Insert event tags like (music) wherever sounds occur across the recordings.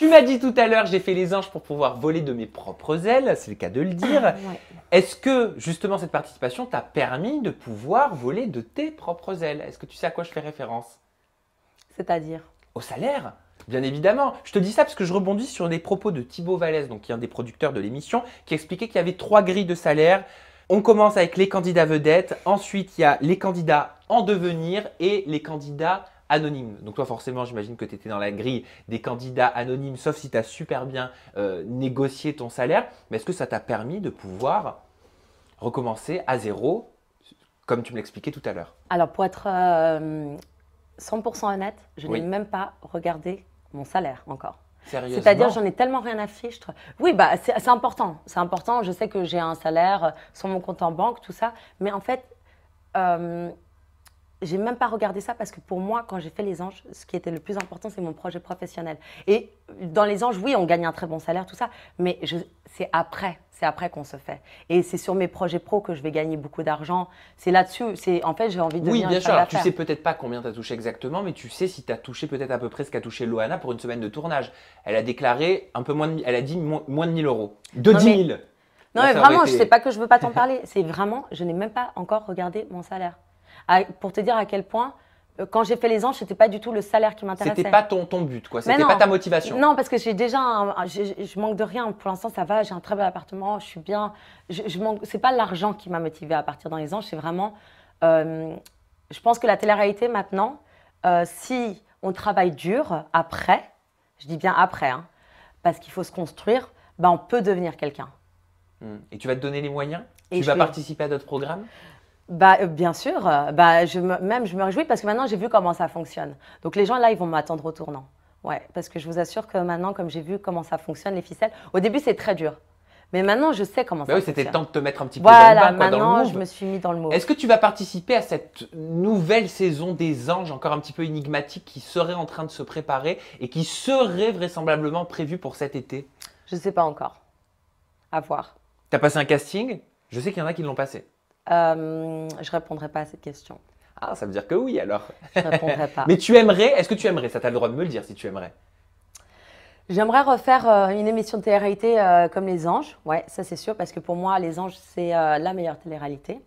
Tu m'as dit tout à l'heure, j'ai fait les anges pour pouvoir voler de mes propres ailes, c'est le cas de le dire. Ah, Est-ce que justement cette participation t'a permis de pouvoir voler de tes propres ailes Est-ce que tu sais à quoi je fais référence C'est-à-dire Au salaire Bien évidemment, je te dis ça parce que je rebondis sur les propos de Thibaut Vallès, donc qui est un des producteurs de l'émission, qui expliquait qu'il y avait trois grilles de salaire. On commence avec les candidats vedettes, ensuite il y a les candidats en devenir et les candidats anonyme. Donc toi forcément j'imagine que tu étais dans la grille des candidats anonymes, sauf si tu as super bien euh, négocié ton salaire. Mais est-ce que ça t'a permis de pouvoir recommencer à zéro, comme tu me l'expliquais tout à l'heure Alors pour être 100% euh, honnête, je n'ai même pas regardé mon salaire encore. C'est-à-dire, j'en ai tellement rien à fichtre. Oui, bah, c'est important. C'est important. Je sais que j'ai un salaire euh, sur mon compte en banque, tout ça. Mais en fait, j'ai même pas regardé ça parce que pour moi, quand j'ai fait Les Anges, ce qui était le plus important, c'est mon projet professionnel. Et dans Les Anges, oui, on gagne un très bon salaire, tout ça, mais c'est après, c'est après qu'on se fait. Et c'est sur mes projets pro que je vais gagner beaucoup d'argent. C'est là-dessus, c'est en fait, j'ai envie de. Oui, bien sûr. tu sais peut-être pas combien tu as touché exactement, mais tu sais si tu as touché peut-être à peu près ce qu'a touché Loana pour une semaine de tournage. Elle a déclaré un peu moins de, elle a dit moins, de 1000 euros, de non, 10 000. Non, mais vraiment, je je sais pas que je veux pas t'en (laughs) parler. C'est vraiment, je n'ai même pas encore regardé mon salaire pour te dire à quel point euh, quand j'ai fait les anges, c'était pas du tout le salaire qui m'intéressait. C'était pas ton, ton but, quoi. C'était pas ta motivation. Non, parce que j'ai déjà, je, manque de rien. Pour l'instant, ça va. J'ai un très bel appartement. Je suis bien. Je, je manque. C'est pas l'argent qui m'a motivé à partir dans les anges. C'est vraiment. Euh, je pense que la télé-réalité maintenant, euh, si on travaille dur après, je dis bien après, hein, parce qu'il faut se construire, ben on peut devenir quelqu'un. Hmm. Et tu vas te donner les moyens. tu vas participer à d'autres programmes. Bah, euh, bien sûr. Euh, bah, je même, je me réjouis parce que maintenant, j'ai vu comment ça fonctionne. Donc, les gens, là, ils vont m'attendre au tournant. Ouais, parce que je vous assure que maintenant, comme j'ai vu comment ça fonctionne, les ficelles, au début, c'est très dur. Mais maintenant, je sais comment Bah ça oui, c'était temps de te mettre un petit peu dans le bain, maintenant, je me suis mis dans le mot. Est-ce que tu vas participer à cette nouvelle saison des anges, encore un petit peu énigmatique, qui serait en train de se préparer et qui serait vraisemblablement prévue pour cet été Je sais pas encore. À voir. T'as passé un casting Je sais qu'il y en a qui l'ont passé je euh, Je répondrai pas à cette question. Ah, ça veut dire que oui alors. Je répondrai pas. (laughs) Mais tu aimerais, est-ce que tu aimerais Ça, tu as le droit de me le dire si tu aimerais. J'aimerais refaire euh, une émission de télé-réalité euh, comme Les Anges. Ouais, ça c'est sûr, parce que pour moi, Les Anges, c'est la meilleure télé-réalité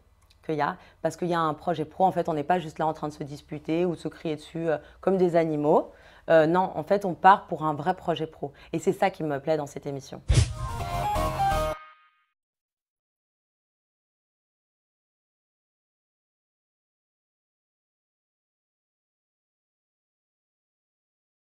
qu'il y a, parce qu'il y a un projet pro. En fait, on n'est pas juste là en train de se disputer ou de se crier dessus comme des animaux. non, en fait, on part pour un vrai projet pro. Et c'est ça qui me plaît dans cette émission.